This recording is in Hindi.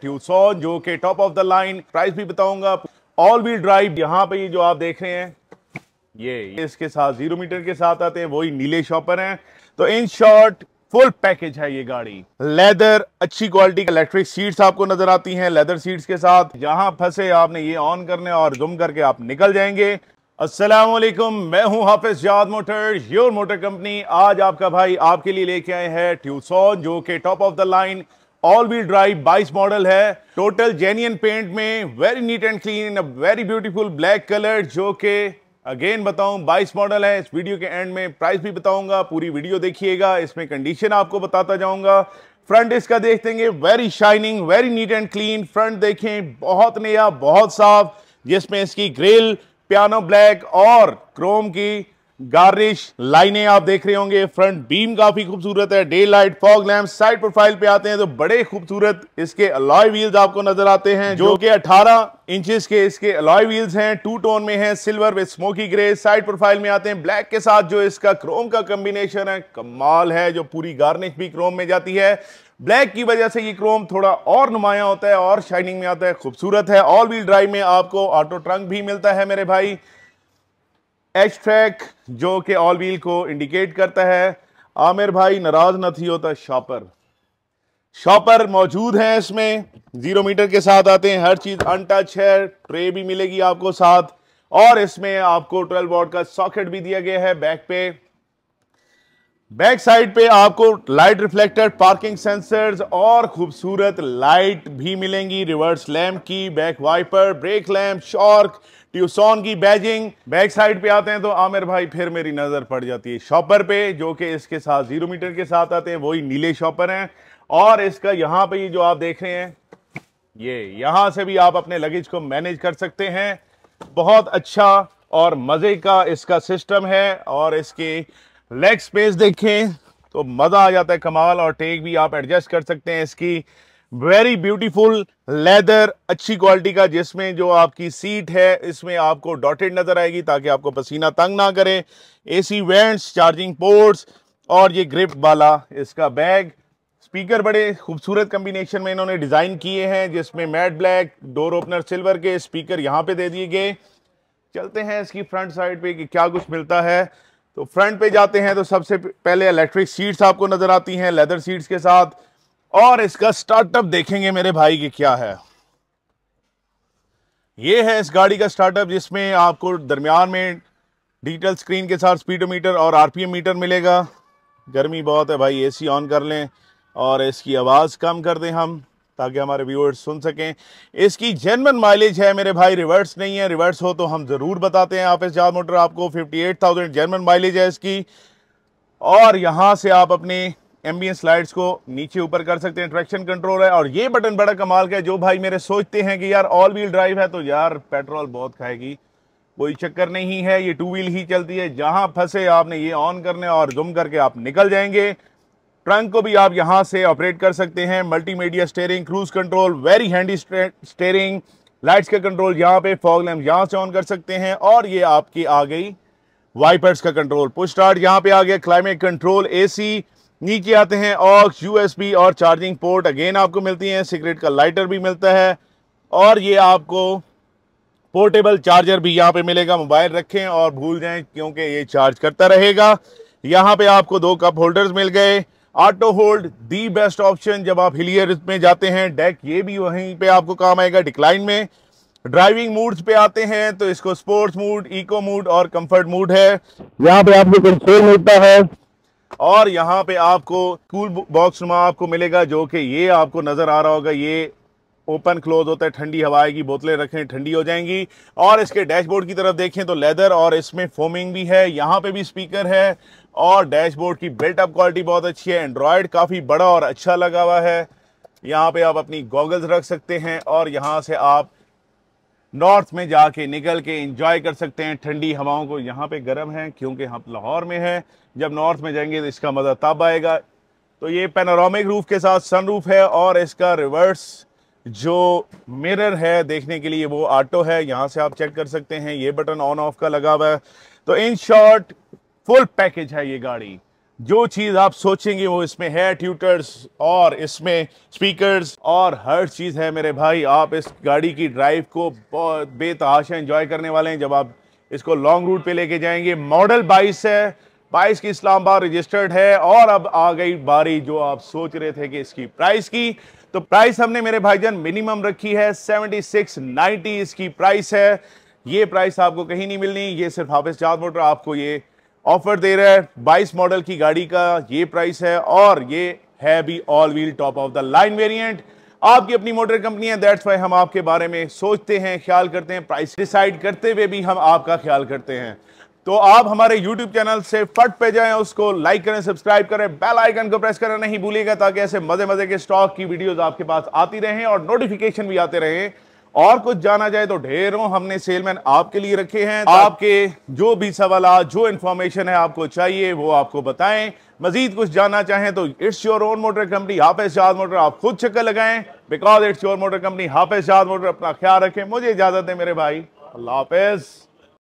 ट्यूसॉन जो के top of the line price भी बताऊंगा ऑल व्हील ड्राइव यहाँ पे ये जो आप देख रहे हैं ये, इसके साथ जीरो मीटर के साथ आते हैं वही नीले शॉपर हैं तो इन शॉर्ट फुल पैकेज है ये गाड़ी लेदर अच्छी क्वालिटी की इलेक्ट्रिक सीट्स आपको नजर आती हैं लेदर सीट्स के साथ जहां फंसे आपने ये ऑन करने और गुम करके आप निकल जाएंगे असलम मैं हूं हाफिज याद मोटर योर मोटर कंपनी आज आपका भाई आपके लिए लेके आए हैं ट्यूसॉन जो के top of the line all wheel drive बाइस मॉडल है टोटल जेन्यन पेंट में very neat and clean in a very beautiful black colour जो के अगेन बताऊं बाइस मॉडल है इस वीडियो के एंड में प्राइस भी बताऊंगा पूरी वीडियो देखिएगा इसमें कंडीशन आपको बताता जाऊंगा फ्रंट इसका देख देंगे very shining very neat and clean front देखें बहुत नया बहुत साफ जिसमें इसकी ग्रिल पियानो ब्लैक और क्रोम की गार्निश लाइनें आप देख रहे होंगे फ्रंट बीम काफी खूबसूरत है daylight fog lamp side profile पे आते हैं तो बड़े खूबसूरत इसके अलॉय व्हील्स आपको नजर आते हैं जो कि 18 इंचेस के इसके अलॉय व्हील्स हैं टू टोन में हैं silver with smoky grey side profile में आते हैं ब्लैक के साथ जो इसका क्रोम का कॉम्बिनेशन है कमाल है जो पूरी गार्निश भी क्रोम में जाती है ब्लैक की वजह से ये क्रोम थोड़ा और नुमाया होता है और शाइनिंग में आता है खूबसूरत है ऑल व्हील ड्राइव में आपको ऑटो ट्रंक भी मिलता है मेरे भाई एच ट्रैक जो कि ऑल व्हील को इंडिकेट करता है आमिर भाई नाराज नहीं थी होता शॉपर शॉपर मौजूद हैं इसमें जीरो मीटर के साथ आते हैं हर चीज़ अनटच है ट्रे भी मिलेगी आपको साथ और इसमें आपको ट्वेल्व वॉट का सॉकेट भी दिया गया है बैक पे बैक साइड पे आपको लाइट रिफ्लेक्टर पार्किंग सेंसर्स और खूबसूरत लाइट भी मिलेंगी रिवर्स लैम्प की back wiper brake lamp shark Tucson की बैजिंग बैक साइड पे आते हैं तो आमिर भाई फिर मेरी नज़र पड़ जाती है शॉपर पे जो कि इसके साथ जीरो मीटर के साथ आते हैं वही नीले शॉपर हैं और इसका यहाँ पे जो आप देख रहे हैं ये यहां से भी आप अपने लगेज को मैनेज कर सकते हैं बहुत अच्छा और मज़े का इसका सिस्टम है और इसके लेग स्पेस देखें तो मज़ा आ जाता है कमाल और टेक भी आप एडजस्ट कर सकते हैं इसकी वेरी ब्यूटीफुल लेदर अच्छी क्वालिटी का जिसमें जो आपकी सीट है इसमें आपको डॉटेड नज़र आएगी ताकि आपको पसीना तंग ना करे एसी वेंट्स चार्जिंग पोर्ट्स और ये ग्रिप वाला इसका बैग स्पीकर बड़े खूबसूरत कम्बिनेशन में इन्होंने डिज़ाइन किए हैं जिसमें matte black door opener silver के स्पीकर यहाँ पे दे दिए गए चलते हैं इसकी फ्रंट साइड पे कि क्या कुछ मिलता है तो फ्रंट पे जाते हैं तो सबसे पहले इलेक्ट्रिक सीट्स आपको नज़र आती हैं लेदर सीट्स के साथ और इसका स्टार्टअप देखेंगे मेरे भाई की क्या है ये है इस गाड़ी का स्टार्टअप जिसमें आपको दरमियान में डिजिटल स्क्रीन के साथ स्पीडोमीटर और आरपीएम मीटर मिलेगा गर्मी बहुत है भाई एसी ऑन कर लें और इसकी आवाज़ कम कर दें हम ताकि हमारे व्यूअर्स सुन सकें इसकी जेनवन माइलेज है मेरे भाई रिवर्स नहीं है रिवर्स हो तो हम ज़रूर बताते हैं आप इस जहाज मोटर आपको 58,000 जेनवन माइलेज है इसकी और यहाँ से आप अपने एम्बियन स्लाइड्स को नीचे ऊपर कर सकते हैं ट्रैक्शन कंट्रोल है और ये बटन बड़ा कमाल का है जो भाई मेरे सोचते हैं कि यार ऑल व्हील ड्राइव है तो यार पेट्रोल बहुत खाएगी कोई चक्कर नहीं है ये टू व्हील ही चलती है जहाँ फंसे आपने ये ऑन करने और गुम करके आप निकल जाएंगे ट्रंक को भी आप यहां से ऑपरेट कर सकते हैं multimedia steering cruise control very handy steering lights का कंट्रोल यहां पे फॉग लैम्प यहां से ऑन कर सकते हैं और ये आपकी आ गई वाइपर्स का कंट्रोल पुश स्टार्ट यहां पे आ गया क्लाइमेट कंट्रोल एसी नीचे आते हैं और यूएसबी और चार्जिंग पोर्ट अगेन आपको मिलती है सिगरेट का लाइटर भी मिलता है और ये आपको पोर्टेबल चार्जर भी यहाँ पे मिलेगा मोबाइल रखें और भूल जाए क्योंकि ये चार्ज करता रहेगा यहाँ पे आपको दो कप होल्डर्स मिल गए auto hold the best option जब आप हिलियर में जाते हैं डेक ये भी वहीं पे आपको काम आएगा डिक्लाइन में ड्राइविंग मूड्स पे आते हैं तो इसको स्पोर्ट्स मूड इको मूड और कंफर्ट मूड है यहाँ पे आपको कंट्रोल मिलता है और यहाँ पे आपको कूल बॉक्स में आपको मिलेगा जो कि ये आपको नजर आ रहा होगा ये ओपन क्लोज होता है ठंडी हवा की बोतलें रखें ठंडी हो जाएंगी और इसके डैशबोर्ड की तरफ देखें तो लेदर और इसमें फोमिंग भी है यहाँ पे भी स्पीकर है और डैशबोर्ड की बिल्टअअप अप क्वालिटी बहुत अच्छी है एंड्रॉयड काफ़ी बड़ा और अच्छा लगा हुआ है यहाँ पे आप अपनी गॉगल्स रख सकते हैं और यहाँ से आप नॉर्थ में जाके निकल के इंजॉय कर सकते हैं ठंडी हवाओं को यहाँ पे गर्म है क्योंकि हम लाहौर में हैं जब नॉर्थ में जाएंगे तो इसका मज़ा तब आएगा तो ये पेनारोमिक रूफ के साथ सनरूफ है और इसका रिवर्स जो मिरर है देखने के लिए वो ऑटो है यहां से आप चेक कर सकते हैं ये बटन ऑन ऑफ का लगा हुआ है तो इन शॉर्ट फुल पैकेज है ये गाड़ी जो चीज़ आप सोचेंगे वो इसमें है ट्यूटर्स और इसमें स्पीकर्स और हर चीज़ है मेरे भाई आप इस गाड़ी की ड्राइव को बहुत बेतहाशा एंजॉय करने वाले हैं जब आप इसको लॉन्ग रूट पे लेके जाएंगे मॉडल बाइस है बाईस की इस्लाम रजिस्टर्ड है और अब आ गई बारी जो आप सोच रहे थे कि इसकी प्राइस की तो प्राइस हमने मेरे भाईजान मिनिमम रखी है 7690 इसकी प्राइस है ये प्राइस आपको कहीं नहीं मिलनी ये सिर्फ हाफिस चार मोटर आपको ये ऑफर दे रहा है बाईस मॉडल की गाड़ी का ये प्राइस है और ये है भी all wheel top of the line variant आपकी अपनी मोटर कंपनी है दैट्स वाई हम आपके बारे में सोचते हैं ख्याल करते हैं प्राइस डिसाइड करते हुए भी हम आपका ख्याल करते हैं तो आप हमारे YouTube चैनल से फट पे जाएं उसको लाइक करें सब्सक्राइब करें बेल आइकन को प्रेस करना नहीं भूलिएगा ताकि ऐसे मजे मजे के स्टॉक की वीडियोस आपके पास आती रहें और नोटिफिकेशन भी आते रहें और कुछ जाना जाए तो ढेरों हमने सेलमैन आपके लिए रखे हैं हाँ। आपके जो भी सवाल जो इंफॉर्मेशन है आपको चाहिए वो आपको बताएं मजीद कुछ जानना चाहें तो it's your own motor company Hafiz Shad motor आप खुद चक्कर लगाएं because it's your motor company Hafiz Shad motor अपना ख्याल रखें मुझे इजाजत है मेरे भाई अल्लाह हाफिज़